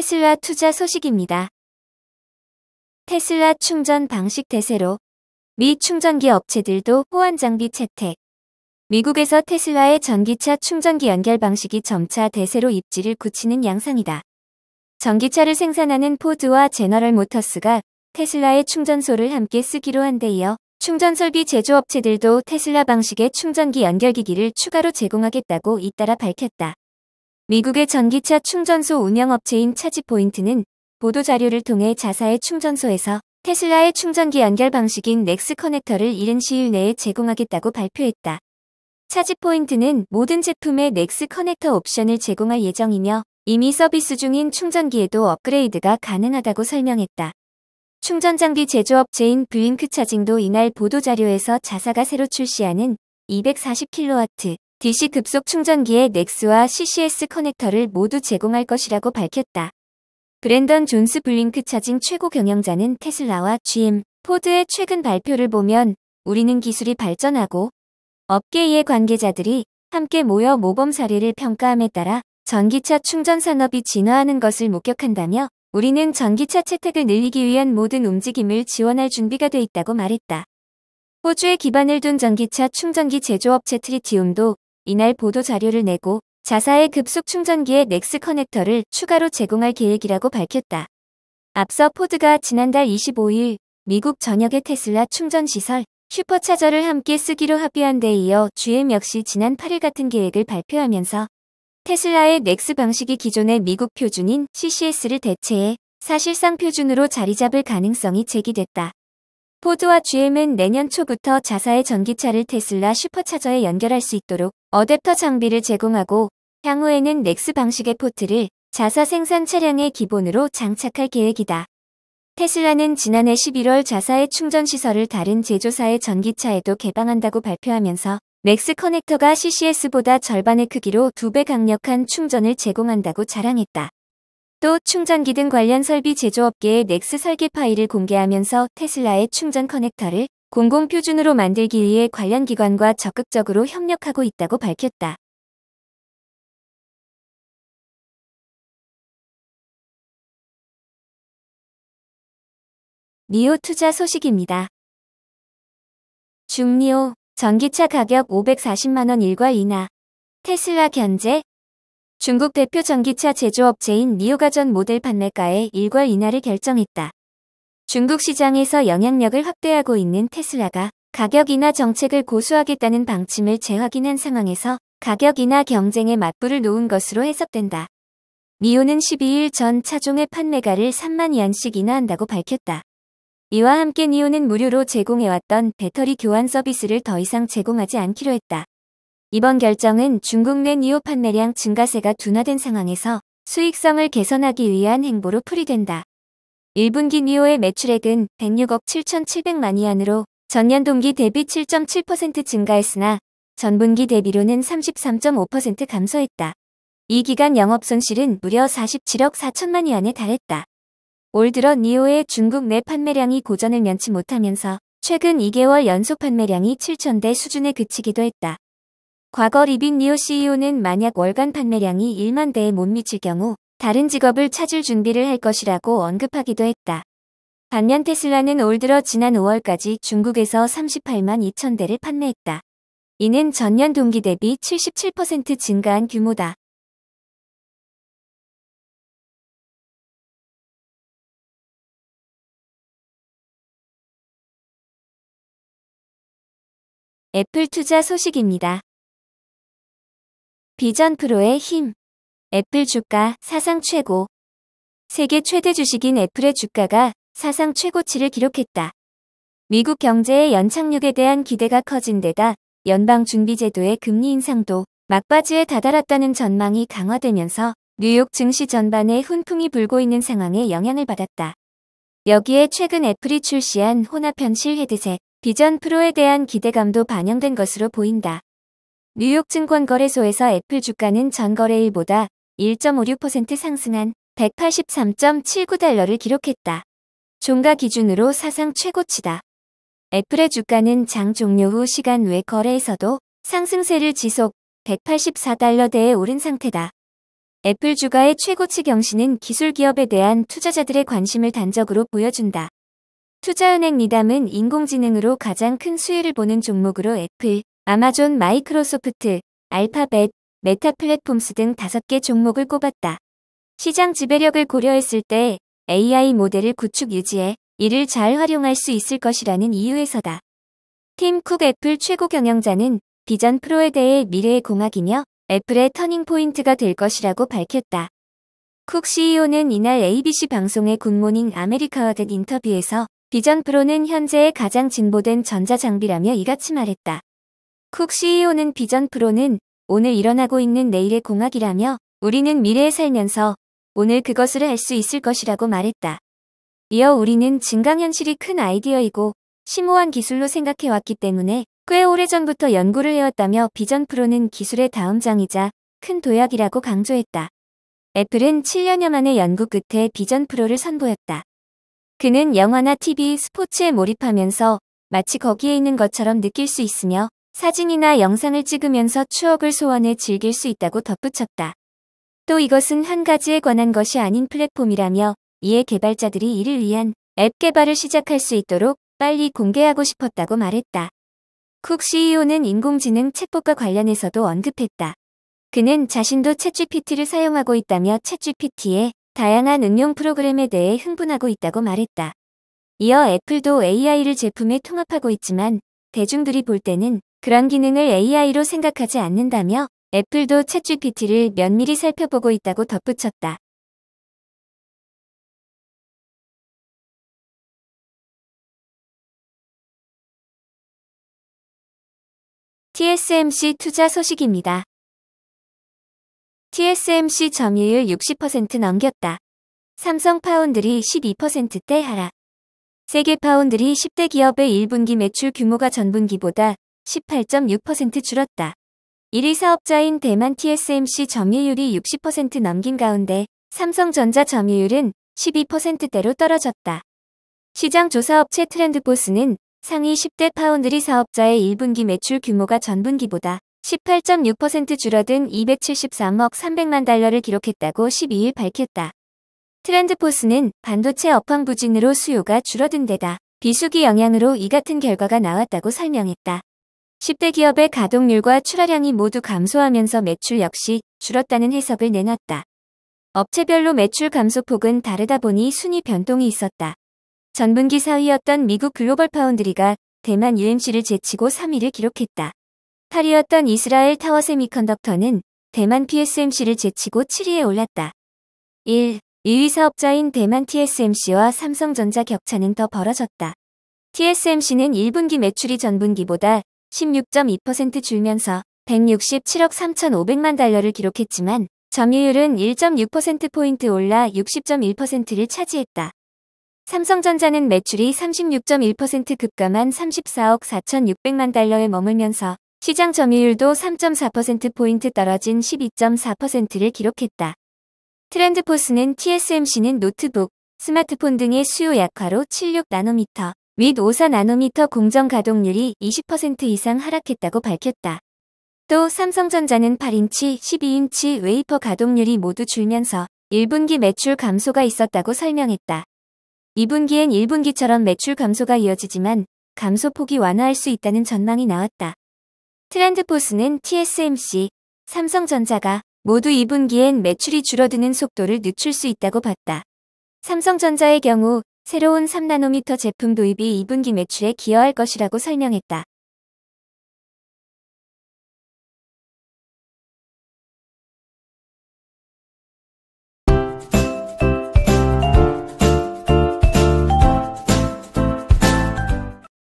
테슬라 투자 소식입니다. 테슬라 충전 방식 대세로 미 충전기 업체들도 호환 장비 채택. 미국에서 테슬라의 전기차 충전기 연결 방식이 점차 대세로 입지를 굳히는 양상이다. 전기차를 생산하는 포드와 제너럴 모터스가 테슬라의 충전소를 함께 쓰기로 한데 이어 충전 설비 제조업체들도 테슬라 방식의 충전기 연결기기를 추가로 제공하겠다고 잇따라 밝혔다. 미국의 전기차 충전소 운영업체인 차지포인트는 보도자료를 통해 자사의 충전소에서 테슬라의 충전기 연결 방식인 넥스 커넥터를 이른 시일 내에 제공하겠다고 발표했다. 차지포인트는 모든 제품에 넥스 커넥터 옵션을 제공할 예정이며 이미 서비스 중인 충전기에도 업그레이드가 가능하다고 설명했다. 충전장비 제조업체인 블링크 차징도 이날 보도자료에서 자사가 새로 출시하는 240kW DC 급속 충전기의 넥스와 CCS 커넥터를 모두 제공할 것이라고 밝혔다. 브랜던 존스 블링크 차징 최고 경영자는 테슬라와 GM, 포드의 최근 발표를 보면 우리는 기술이 발전하고 업계의 관계자들이 함께 모여 모범 사례를 평가함에 따라 전기차 충전 산업이 진화하는 것을 목격한다며 우리는 전기차 채택을 늘리기 위한 모든 움직임을 지원할 준비가 돼 있다고 말했다. 호주에 기반을 둔 전기차 충전기 제조업체 트리티움도 이날 보도 자료를 내고 자사의 급속 충전기에 넥스 커넥터를 추가로 제공할 계획이라고 밝혔다. 앞서 포드가 지난달 25일 미국 전역의 테슬라 충전시설 슈퍼차저를 함께 쓰기로 합의한 데 이어 GM 역시 지난 8일 같은 계획을 발표하면서 테슬라의 넥스 방식이 기존의 미국 표준인 CCS를 대체해 사실상 표준으로 자리 잡을 가능성이 제기됐다. 포드와 GM은 내년 초부터 자사의 전기차를 테슬라 슈퍼차저에 연결할 수 있도록 어댑터 장비를 제공하고 향후에는 넥스 방식의 포트를 자사 생산 차량의 기본으로 장착할 계획이다. 테슬라는 지난해 11월 자사의 충전 시설을 다른 제조사의 전기차에도 개방한다고 발표하면서 맥스 커넥터가 CCS보다 절반의 크기로 두 배 강력한 충전을 제공한다고 자랑했다. 또 충전기 등 관련 설비 제조업계의 넥스 설계 파일을 공개하면서 테슬라의 충전 커넥터를 공공 표준으로 만들기 위해 관련 기관과 적극적으로 협력하고 있다고 밝혔다. 니오 투자 소식입니다. 중니오 전기차 가격 540만원 일괄 인하, 테슬라 견제, 중국 대표 전기차 제조업체인 리오가전 모델 판매가의 일괄 인하를 결정했다. 중국 시장에서 영향력을 확대하고 있는 테슬라가 가격 인하 정책을 고수하겠다는 방침을 재확인한 상황에서 가격 인하 경쟁에 맞불을 놓은 것으로 해석된다. 리오는 12일 전 차종의 판매가를 3만 위안씩 인하한다고 밝혔다. 이와 함께 니오는 무료로 제공해왔던 배터리 교환 서비스를 더 이상 제공하지 않기로 했다. 이번 결정은 중국 내뉴오 판매량 증가세가 둔화된 상황에서 수익성을 개선하기 위한 행보로 풀이된다. 1분기 니오의 매출액은 106억 7,700만 위안으로 전년 동기 대비 7.7% 증가했으나 전분기 대비로는 33.5% 감소했다. 이 기간 영업 손실은 무려 47억 4천만 위안에 달했다. 올 들어 니오의 중국 내 판매량이 고전을 면치 못하면서 최근 2개월 연속 판매량이 7천 대 수준에 그치기도 했다. 과거 리빈리오 CEO는 만약 월간 판매량이 1만 대에 못 미칠 경우 다른 직업을 찾을 준비를 할 것이라고 언급하기도 했다. 반면 테슬라는 올 들어 지난 5월까지 중국에서 38만 2천 대를 판매했다. 이는 전년 동기 대비 77% 증가한 규모다. 애플 투자 소식입니다. 비전 프로의 힘. 애플 주가 사상 최고. 세계 최대 주식인 애플의 주가가 사상 최고치를 기록했다. 미국 경제의 연착륙에 대한 기대가 커진 데다 연방준비제도의 금리 인상도 막바지에 다다랐다는 전망이 강화되면서 뉴욕 증시 전반에 훈풍이 불고 있는 상황에 영향을 받았다. 여기에 최근 애플이 출시한 혼합 현실 헤드셋 비전 프로에 대한 기대감도 반영된 것으로 보인다. 뉴욕 증권거래소에서 애플 주가는 전거래일보다 1.56% 상승한 183.79달러를 기록했다. 종가 기준으로 사상 최고치다. 애플의 주가는 장 종료 후 시간 외 거래에서도 상승세를 지속 184달러대에 오른 상태다. 애플 주가의 최고치 경신은 기술 기업에 대한 투자자들의 관심을 단적으로 보여준다. 투자은행 리담은 인공지능으로 가장 큰 수혜를 보는 종목으로 애플, 아마존, 마이크로소프트, 알파벳, 메타 플랫폼스 등 다섯 개 종목을 꼽았다. 시장 지배력을 고려했을 때 AI 모델을 구축 유지해 이를 잘 활용할 수 있을 것이라는 이유에서다. 팀 쿡 애플 최고 경영자는 비전 프로에 대해 미래의 공학이며 애플의 터닝 포인트가 될 것이라고 밝혔다. 쿡 CEO는 이날 ABC 방송의 굿모닝 아메리카와 된 인터뷰에서 비전 프로는 현재의 가장 진보된 전자장비라며 이같이 말했다. 쿡 CEO는 비전 프로는 오늘 일어나고 있는 내일의 공학이라며 우리는 미래에 살면서 오늘 그것을 할 수 있을 것이라고 말했다. 이어 우리는 증강현실이 큰 아이디어이고 심오한 기술로 생각해왔기 때문에 꽤 오래전부터 연구를 해왔다며 비전 프로는 기술의 다음 장이자 큰 도약이라고 강조했다. 애플은 7년여 만에 연구 끝에 비전 프로를 선보였다. 그는 영화나 TV, 스포츠에 몰입하면서 마치 거기에 있는 것처럼 느낄 수 있으며 사진이나 영상을 찍으면서 추억을 소원해 즐길 수 있다고 덧붙였다. 또 이것은 한 가지에 관한 것이 아닌 플랫폼이라며 이에 개발자들이 이를 위한 앱 개발을 시작할 수 있도록 빨리 공개하고 싶었다고 말했다. 쿡 CEO는 인공지능 챗봇과 관련해서도 언급했다. 그는 자신도 챗GPT를 사용하고 있다며 챗GPT의 다양한 응용 프로그램에 대해 흥분하고 있다고 말했다. 이어 애플도 AI를 제품에 통합하고 있지만 대중들이 볼 때는 그런 기능을 AI로 생각하지 않는다며 애플도 챗GPT를 면밀히 살펴보고 있다고 덧붙였다. TSMC 투자 소식입니다. TSMC 점유율 60% 넘겼다. 삼성 파운드리 12%대 하락. 세계 파운드리 10대 기업의 1분기 매출 규모가 전분기보다 18.6% 줄었다. 1위 사업자인 대만 TSMC 점유율이 60% 넘긴 가운데 삼성전자 점유율은 12%대로 떨어졌다. 시장 조사업체 트렌드포스는 상위 10대 파운드리 사업자의 1분기 매출 규모가 전분기보다 18.6% 줄어든 273억 300만 달러를 기록했다고 12일 밝혔다. 트렌드포스는 반도체 업황 부진으로 수요가 줄어든 데다 비수기 영향으로 이 같은 결과가 나왔다고 설명했다. 10대 기업의 가동률과 출하량이 모두 감소하면서 매출 역시 줄었다는 해석을 내놨다. 업체별로 매출 감소폭은 다르다 보니 순위 변동이 있었다. 전분기 4위였던 미국 글로벌 파운드리가 대만 UMC를 제치고 3위를 기록했다. 8위였던 이스라엘 타워 세미컨덕터는 대만 PSMC를 제치고 7위에 올랐다. 1. 2위 사업자인 대만 TSMC와 삼성전자 격차는 더 벌어졌다. TSMC는 1분기 매출이 전분기보다 16.2% 줄면서 167억 3,500만 달러를 기록했지만 점유율은 1.6%포인트 올라 60.1%를 차지했다. 삼성전자는 매출이 36.1% 급감한 34억 4,600만 달러에 머물면서 시장 점유율도 3.4%포인트 떨어진 12.4%를 기록했다. 트렌드포스는 TSMC는 노트북, 스마트폰 등의 수요 약화로 76나노미터, 윗 5사 나노미터 공정 가동률이 20% 이상 하락했다고 밝혔다. 또 삼성전자는 8인치, 12인치 웨이퍼 가동률이 모두 줄면서 1분기 매출 감소가 있었다고 설명했다. 2분기엔 1분기처럼 매출 감소가 이어지지만 감소폭이 완화할 수 있다는 전망이 나왔다. 트렌드포스는 TSMC, 삼성전자가 모두 2분기엔 매출이 줄어드는 속도를 늦출 수 있다고 봤다. 삼성전자의 경우 새로운 3나노미터 제품 도입이 2분기 매출에 기여할 것이라고 설명했다.